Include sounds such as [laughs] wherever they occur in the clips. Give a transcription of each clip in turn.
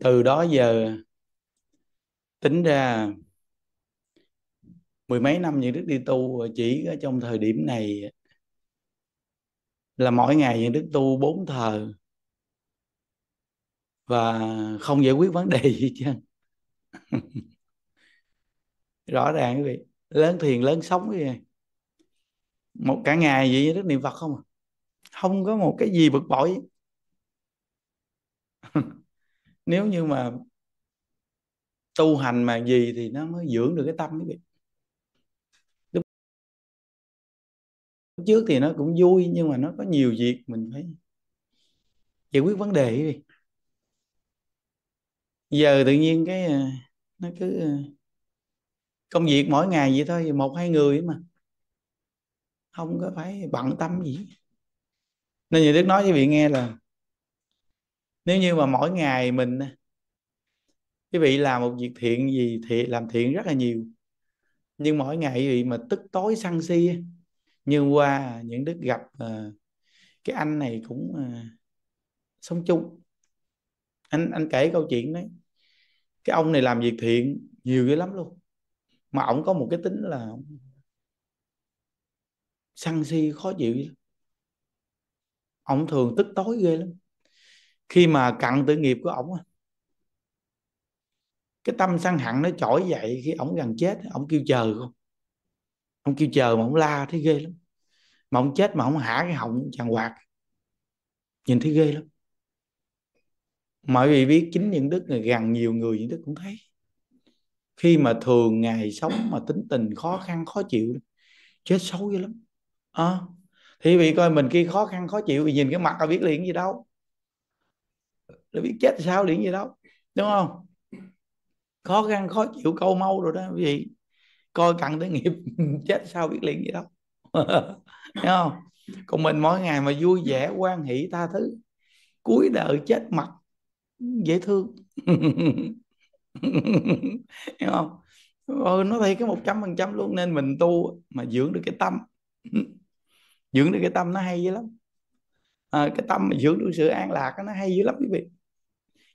từ đó giờ tính ra mười mấy năm như đức đi tu chỉ trong thời điểm này là mỗi ngày như đức tu bốn thờ và không giải quyết vấn đề gì chứ [laughs] rõ ràng quý vị lớn thiền lớn sống cái gì một cả ngày vậy đức niệm phật không à? không có một cái gì bực bội nếu như mà tu hành mà gì thì nó mới dưỡng được cái tâm quý vị lúc trước thì nó cũng vui nhưng mà nó có nhiều việc mình phải giải quyết vấn đề đi giờ tự nhiên cái ờ, nó cứ ờ, công việc mỗi ngày vậy thôi một hai người mà không có phải bận tâm gì nên như đức nói với vị nghe là nếu như mà mỗi ngày mình quý vị làm một việc thiện gì thì làm thiện rất là nhiều nhưng mỗi ngày quý vị mà tức tối săn si như qua những đức gặp ờ, cái anh này cũng uh, sống chung anh anh kể câu chuyện đấy cái ông này làm việc thiện nhiều dữ lắm luôn mà ổng có một cái tính là săn si khó chịu lắm. ổng thường tức tối ghê lắm khi mà cận tử nghiệp của ổng cái tâm sân hận nó trỗi dậy khi ổng gần chết ổng kêu chờ không ông kêu chờ mà ông la thấy ghê lắm mà ông chết mà ông hả cái họng chàng quạt nhìn thấy ghê lắm mọi vị biết chính những đức này gần nhiều người những đức cũng thấy khi mà thường ngày sống mà tính tình khó khăn khó chịu chết xấu ghê lắm à, thì vị coi mình khi khó khăn khó chịu thì nhìn cái mặt là biết liền gì đâu nó biết chết sao liền gì đâu đúng ừ. không khó khăn khó chịu câu mâu rồi đó quý vị coi cặn tới nghiệp [laughs] chết sao biết liền gì đâu đúng không còn mình mỗi ngày mà vui vẻ quan hỷ tha thứ cuối đời chết mặt dễ thương hiểu [laughs] không ừ, nó thì cái một trăm phần trăm luôn nên mình tu mà dưỡng được cái tâm [laughs] dưỡng được cái tâm nó hay dữ lắm à, cái tâm mà dưỡng được sự an lạc nó hay dữ lắm quý vị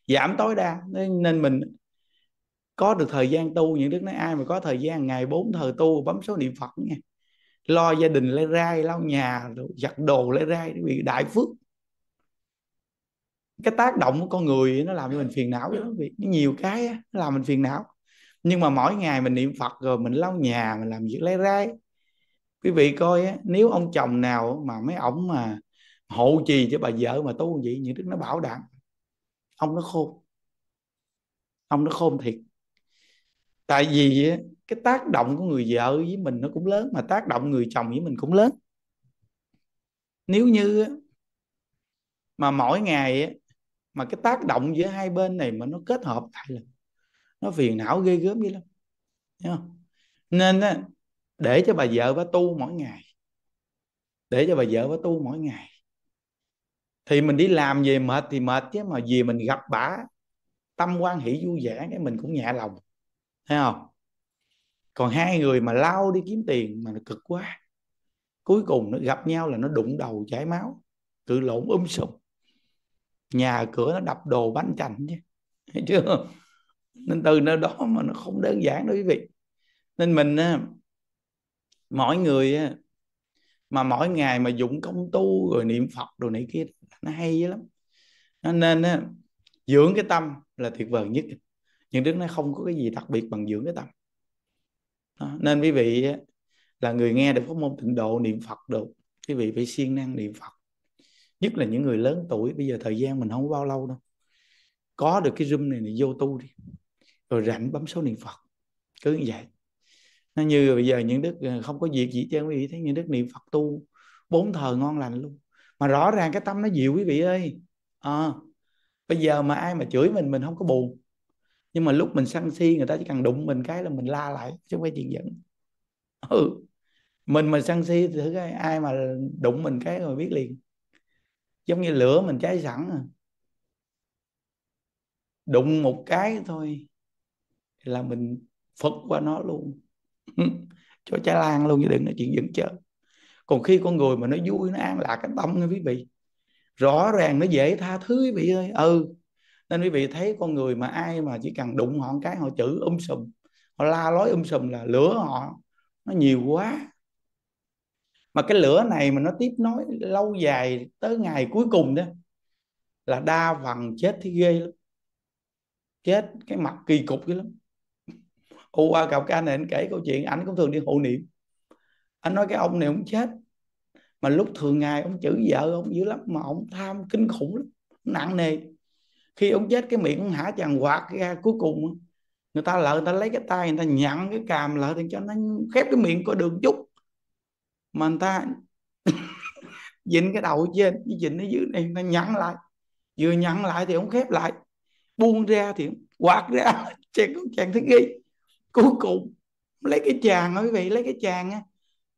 giảm tối đa nên mình có được thời gian tu những đức nói ai mà có thời gian ngày bốn thời tu bấm số niệm phật nha lo gia đình lấy rai lau nhà giặt đồ lấy rai bị đại phước cái tác động của con người nó làm cho mình phiền não lắm vì nhiều cái nó làm mình phiền não nhưng mà mỗi ngày mình niệm phật rồi mình lau nhà mình làm việc lấy rai quý vị coi nếu ông chồng nào mà mấy ổng mà hộ trì cho bà vợ mà tu vậy những đức nó bảo đảm ông nó khôn ông nó khôn thiệt tại vì cái tác động của người vợ với mình nó cũng lớn mà tác động người chồng với mình cũng lớn nếu như mà mỗi ngày mà cái tác động giữa hai bên này mà nó kết hợp lại là nó phiền não ghê gớm dữ lắm Hiểu không? nên để cho bà vợ bà tu mỗi ngày để cho bà vợ bà tu mỗi ngày thì mình đi làm về mệt thì mệt chứ mà về mình gặp bả tâm quan hỷ vui vẻ cái mình cũng nhẹ lòng thấy không còn hai người mà lao đi kiếm tiền mà nó cực quá cuối cùng nó gặp nhau là nó đụng đầu chảy máu cự lộn um sùm nhà cửa nó đập đồ bánh chành chứ thấy chưa nên từ nơi đó mà nó không đơn giản đó quý vị nên mình mỗi người mà mỗi ngày mà dụng công tu rồi niệm phật rồi này kia nó hay dữ lắm nó nên á, dưỡng cái tâm là tuyệt vời nhất những đứa nó không có cái gì đặc biệt bằng dưỡng cái tâm đó. nên quý vị á, là người nghe được pháp môn tịnh độ niệm phật được quý vị phải siêng năng niệm phật nhất là những người lớn tuổi bây giờ thời gian mình không bao lâu đâu có được cái zoom này thì vô tu đi rồi rảnh bấm số niệm phật cứ như vậy nó như bây giờ những đức ờ, không có việc gì cho quý vị thấy những đức niệm phật tu bốn thờ ngon lành luôn mà rõ ràng cái tâm nó dịu quý vị ơi à, bây giờ mà ai mà chửi mình mình không có buồn nhưng mà lúc mình sân si người ta chỉ cần đụng mình cái là mình la lại chứ không phải chuyện giận ừ mình mà sân si thử cái ai mà đụng mình cái rồi biết liền giống như lửa mình cháy sẵn à đụng một cái thôi là mình phật qua nó luôn [laughs] cho cháy lan luôn chứ đừng nói chuyện dẫn chơi còn khi con người mà nó vui nó an lạc cái tâm nha quý vị rõ ràng nó dễ tha thứ quý vị ơi ừ nên quý vị thấy con người mà ai mà chỉ cần đụng họ cái họ chữ um sùm họ la lối um sùm là lửa họ nó nhiều quá mà cái lửa này mà nó tiếp nói lâu dài tới ngày cuối cùng đó là đa phần chết thì ghê lắm chết cái mặt kỳ cục dữ lắm u qua cặp cái này anh kể câu chuyện anh cũng thường đi hộ niệm anh nói cái ông này ông chết mà lúc thường ngày ông chữ vợ ông dữ lắm mà ông tham kinh khủng lắm nặng nề khi ông chết cái miệng ông hả chàng quạt ra cuối cùng người ta lợi người ta lấy cái tay người ta nhận cái càm lợi thì cho nó khép cái miệng có đường chút mà người ta [coughs] dịnh cái đầu trên với dính ở dưới này người ta nhắn lại vừa nhắn lại thì ông khép lại buông ra thì quạt ra [laughs] chàng chàng thích ghi cuối cùng lấy cái chàng quý vị lấy cái chàng á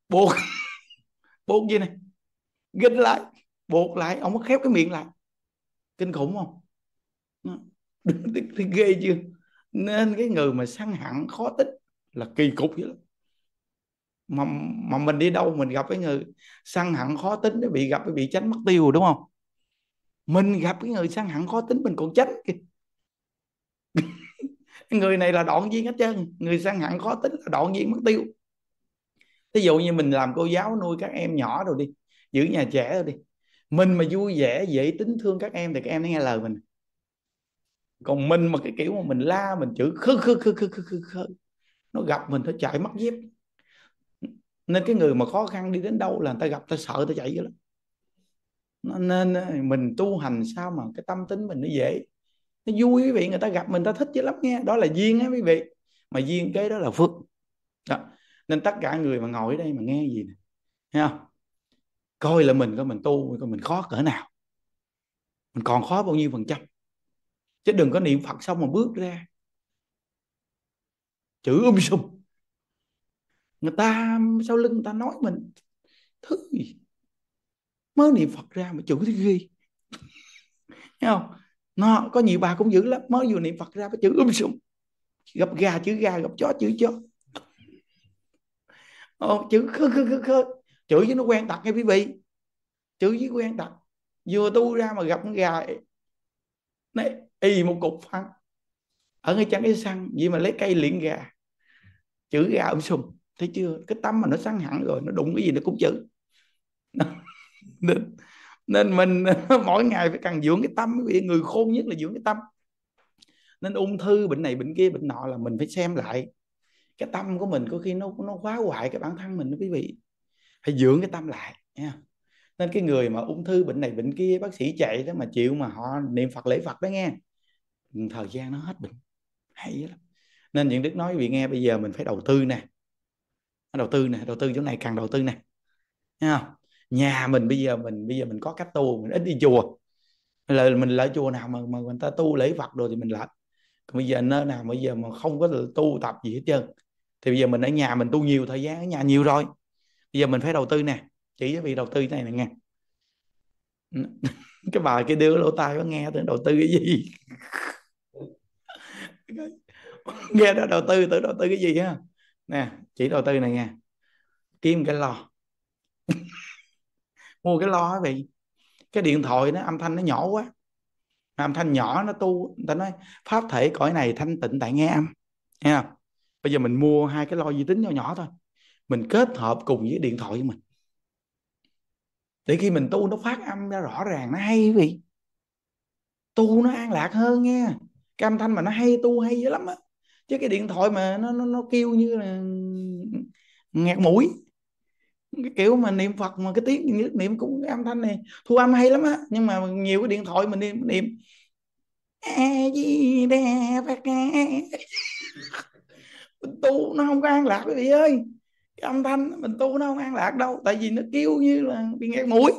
buộc [laughs] buộc gì này ginh lại buộc lại ông có khép cái miệng lại kinh khủng không thì ghê chưa nên cái người mà săn hẳn khó tính là kỳ cục vậy lắm mà mà mình đi đâu mình gặp cái người săn hẳn khó tính nó bị gặp bị tránh mất tiêu đúng không mình gặp cái người săn hẳn khó tính mình còn tránh kìa người này là đoạn viên hết trơn người sang hạn khó tính là đoạn viên mất tiêu thí dụ như mình làm cô giáo nuôi các em nhỏ rồi đi giữ nhà trẻ rồi đi mình mà vui vẻ dễ tính thương các em thì các em nghe lời mình còn mình mà cái kiểu mà mình la mình chữ khư khư khư khư khư khư, khư. nó gặp mình nó chạy mất dép nên cái người mà khó khăn đi đến đâu là người ta gặp ta sợ ta chạy dữ lắm nên mình tu hành sao mà cái tâm tính mình nó dễ nó vui quý vị người ta gặp mình ta thích dữ lắm nghe đó là duyên á quý vị mà duyên cái đó là phước đó. nên tất cả người mà ngồi ở đây mà nghe gì nè thấy không coi là mình coi mình tu coi mình khó cỡ nào mình còn khó bao nhiêu phần trăm chứ đừng có niệm phật xong mà bước ra chữ um sùm người ta sau lưng người ta nói mình thứ gì mới niệm phật ra mà chữ thấy ghi [laughs] thấy không nó có nhiều bà cũng dữ lắm mới vừa niệm phật ra cái chữ um sùm gặp gà chữ gà gặp chó chữ chó Ồ, ờ, chữ khơ khơ khơ khơ chữ với nó quen tật nghe quý vị chữ với quen tật vừa tu ra mà gặp con gà nó y một cục phân ở ngay chẳng cái xăng vì mà lấy cây liền gà chữ gà um sùm thấy chưa cái tâm mà nó săn hẳn rồi nó đụng cái gì nó cũng chữ [laughs] nên nên mình [laughs] mỗi ngày phải cần dưỡng cái tâm người khôn nhất là dưỡng cái tâm nên ung thư bệnh này bệnh kia bệnh nọ là mình phải xem lại cái tâm của mình có khi nó nó quá hoại cái bản thân mình đó quý vị phải dưỡng cái tâm lại nha nên cái người mà ung thư bệnh này bệnh kia bác sĩ chạy đó mà chịu mà họ niệm phật lễ phật đó nghe ừ, thời gian nó hết bệnh hay lắm nên những đức nói vì nghe bây giờ mình phải đầu tư nè đầu tư nè đầu tư chỗ này càng đầu tư nè nha nhà mình bây giờ mình bây giờ mình có cách tu mình ít đi chùa là mình lại chùa nào mà mà người ta tu lễ Phật rồi thì mình lại còn bây giờ nơi nào bây giờ mà không có tu tập gì hết trơn thì bây giờ mình ở nhà mình tu nhiều thời gian ở nhà nhiều rồi bây giờ mình phải đầu tư nè chỉ vì đầu tư này nè nghe [laughs] cái bài cái đứa lỗ tai có nghe tưởng đầu tư cái gì [laughs] nghe đó đầu tư tưởng đầu tư cái gì á nè chỉ đầu tư này nghe kiếm cái lò [laughs] mua cái lo vậy, cái điện thoại nó âm thanh nó nhỏ quá âm thanh nhỏ nó tu người ta nói pháp thể cõi này thanh tịnh tại nghe âm nghe không bây giờ mình mua hai cái lo di tính nhỏ nhỏ thôi mình kết hợp cùng với điện thoại của mình để khi mình tu nó phát âm ra rõ ràng nó hay vậy, tu nó an lạc hơn nghe cái âm thanh mà nó hay tu hay dữ lắm á chứ cái điện thoại mà nó nó, nó kêu như là ngạt mũi cái kiểu mà niệm phật mà cái tiếng niệm cũng cái âm thanh này thu âm hay lắm á nhưng mà nhiều cái điện thoại mình niệm niệm mình tu nó không có an lạc quý vị ơi cái âm thanh mình tu nó không an lạc đâu tại vì nó kêu như là bị nghẹt mũi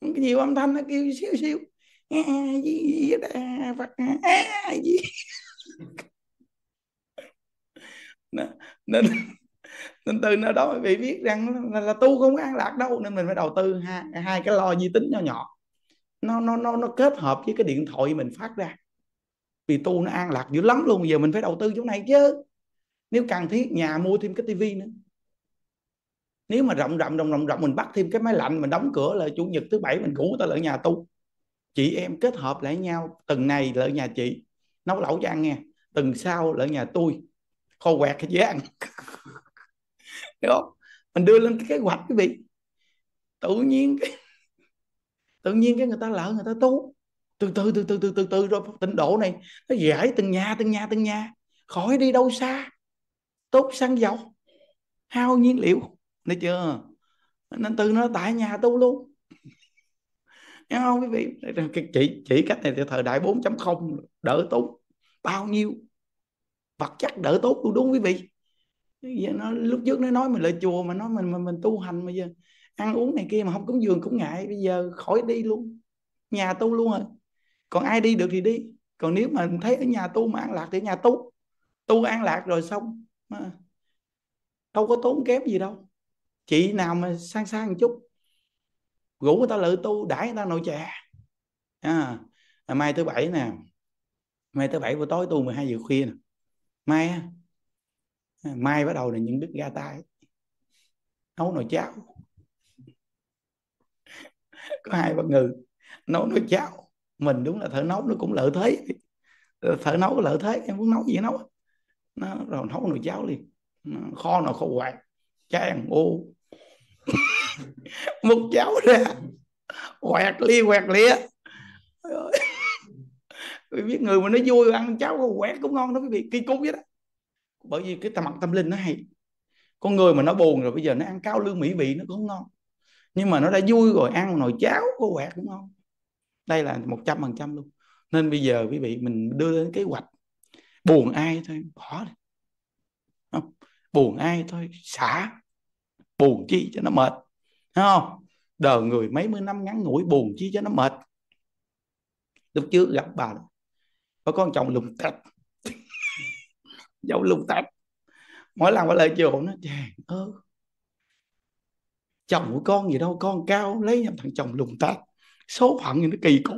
cái nhiều âm thanh nó kêu xíu xíu a di đà phật a nên [laughs] nên từ nơi đó quý vị biết rằng là, là tu không có an lạc đâu nên mình phải đầu tư hai, hai cái lo di tính nhỏ nhỏ nó nó nó nó kết hợp với cái điện thoại mình phát ra vì tu nó an lạc dữ lắm luôn giờ mình phải đầu tư chỗ này chứ nếu cần thiết nhà mua thêm cái tivi nữa nếu mà rộng rộng rộng rộng rộng mình bắt thêm cái máy lạnh mình đóng cửa là chủ nhật thứ bảy mình ngủ ta lại nhà tu chị em kết hợp lại nhau từng này lại nhà chị nấu lẩu cho ăn nghe từng sau lại nhà tôi khô quẹt cho chị ăn [laughs] hiểu [laughs] không mình đưa lên cái kế hoạch quý vị tự nhiên cái [laughs] tự nhiên cái người ta lỡ người ta tu từ từ từ từ từ từ từ rồi tịnh độ này nó giải từng nhà từng nhà từng nhà khỏi đi đâu xa tốt xăng dầu hao nhiên liệu thấy chưa nên từ nó tại nhà tu luôn [laughs] nghe không quý vị chỉ chỉ cách này thì thời đại 4.0 đỡ tốn bao nhiêu vật chất đỡ tốt luôn đúng quý vị giờ nó lúc trước nó nói mình lại chùa mà nói mình mình, mình tu hành mà giờ ăn uống này kia mà không cúng dường cũng ngại bây giờ khỏi đi luôn nhà tu luôn rồi còn ai đi được thì đi còn nếu mà thấy ở nhà tu mà ăn lạc thì nhà tu tu ăn lạc rồi xong mà đâu có tốn kém gì đâu chị nào mà sang sang một chút rủ người ta lợi tu đãi người ta nội chè à, mai thứ bảy nè mai thứ bảy buổi tối tu 12 giờ khuya nè mai mai bắt đầu là những đức ra tay nấu nồi cháo có hai vật người nấu nồi cháo mình đúng là thợ nấu nó cũng lợi thế thợ nấu lợi thế em muốn nấu gì nấu nó rồi nấu nồi cháo liền kho nào kho quạt trái ăn ô [laughs] một cháo ra quẹt lia quẹt lia biết người mà nó vui ăn cháo quẹt cũng ngon đó quý vị kỳ cục vậy đó bởi vì cái mặt tâm linh nó hay con người mà nó buồn rồi bây giờ nó ăn cao lương mỹ vị nó cũng ngon nhưng mà nó đã vui rồi ăn nồi cháo có quẹt cũng ngon đây là một trăm phần trăm luôn nên bây giờ quý vị mình đưa lên kế hoạch buồn ai thôi bỏ đi không? buồn ai thôi xả buồn chi cho nó mệt Thấy không đời người mấy mươi năm ngắn ngủi buồn chi cho nó mệt lúc trước gặp bà đó có con chồng lùng tạch dấu lung tách mỗi lần bà lại chiều nó chàng ơ chồng của con gì đâu con cao lấy nhầm thằng chồng lùng tách số phận gì nó kỳ cục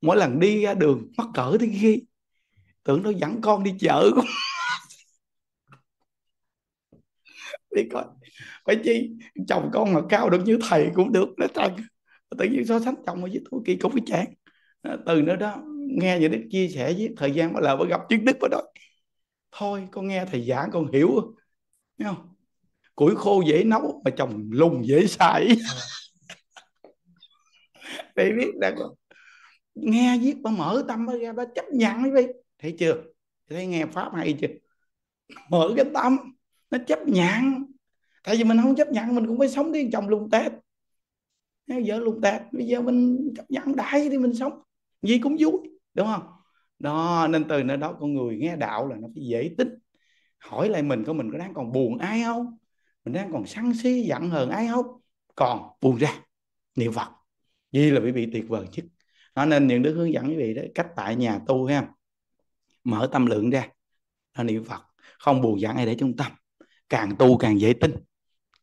mỗi lần đi ra đường mắc cỡ thế ghê tưởng nó dẫn con đi chợ cũng [laughs] đi coi phải chi chồng con mà cao được như thầy cũng được nó thật tự nhiên so sánh chồng với tôi kỳ cục với chàng, ờ, từ nữa đó nghe vậy đó chia sẻ với thời gian mới là mới gặp chứng đức mới đó thôi con nghe thầy giảng con hiểu Thấy không củi khô dễ nấu mà chồng lùng dễ xài [laughs] thầy biết đã có nghe viết bà mở tâm bà ra bà chấp nhận đi thấy chưa thấy nghe pháp hay chưa mở cái tâm nó chấp nhận tại vì mình không chấp nhận mình cũng phải sống đi chồng lùng tết vợ lùng tết bây giờ mình chấp nhận đại thì mình sống gì cũng vui đúng không đó nên từ nơi đó con người nghe đạo là nó phải dễ tính hỏi lại mình có mình có đang còn buồn ai không mình đang còn sân si giận hờn ai không còn buồn ra niệm phật vì là quý vị tuyệt vời chứ? đó nên những đứa hướng dẫn quý vị đó cách tại nhà tu ha mở tâm lượng ra nó niệm phật không buồn giận ai để trong tâm càng tu càng dễ tin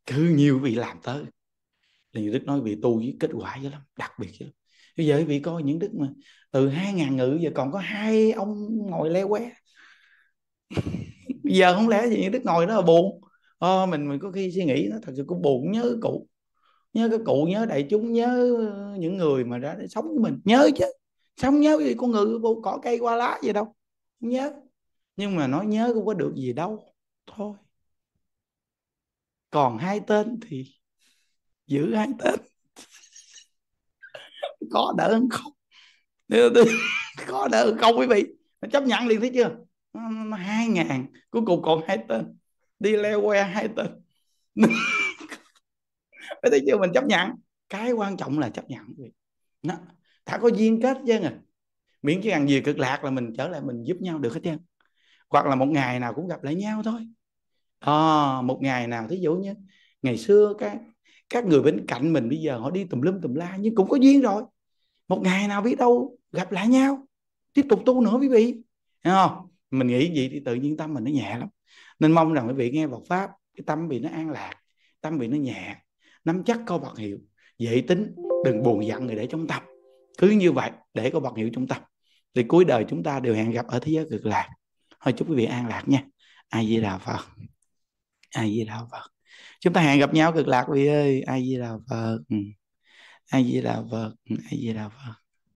cứ nhiều vị làm tới thì đức nói vị tu với kết quả dữ lắm đặc biệt chứ. lắm bây giờ vị coi những đức mà từ hai ngàn ngữ giờ còn có hai ông ngồi le que giờ không lẽ gì như đức ngồi đó là buồn ờ, mình mình có khi suy nghĩ nó thật sự cũng buồn nhớ cụ nhớ cái cụ nhớ đại chúng nhớ ờ, những người mà đã sống với mình nhớ chứ sống nhớ gì con người vô cỏ cây qua lá gì đâu nhớ nhưng mà nói nhớ cũng có được gì đâu thôi còn hai tên thì giữ hai tên [laughs] có đỡ hơn không nếu [laughs] có đỡ không quý vị mình chấp nhận liền thấy chưa hai ngàn cuối cùng còn hai tên đi leo que hai tên [laughs] thấy chưa mình chấp nhận cái quan trọng là chấp nhận nó đã có duyên kết chứ à miễn chỉ ăn gì cực lạc là mình trở lại mình giúp nhau được hết trơn hoặc là một ngày nào cũng gặp lại nhau thôi à, một ngày nào thí dụ như ngày xưa các các người bên cạnh mình bây giờ họ đi tùm lum tùm la nhưng cũng có duyên rồi một ngày nào biết đâu gặp lại nhau tiếp tục tu nữa quý vị Thấy không mình nghĩ gì thì tự nhiên tâm mình nó nhẹ lắm nên mong rằng quý vị nghe Phật pháp cái tâm bị nó an lạc tâm bị nó nhẹ nắm chắc câu Phật hiệu dễ tính đừng buồn giận người để trong tâm cứ như vậy để có Phật hiệu trong tâm thì cuối đời chúng ta đều hẹn gặp ở thế giới cực lạc thôi chúc quý vị an lạc nha ai di đà phật ai di đà phật chúng ta hẹn gặp nhau cực lạc quý ơi ai di đà phật ừ. ai di đà phật ừ, ai di đà phật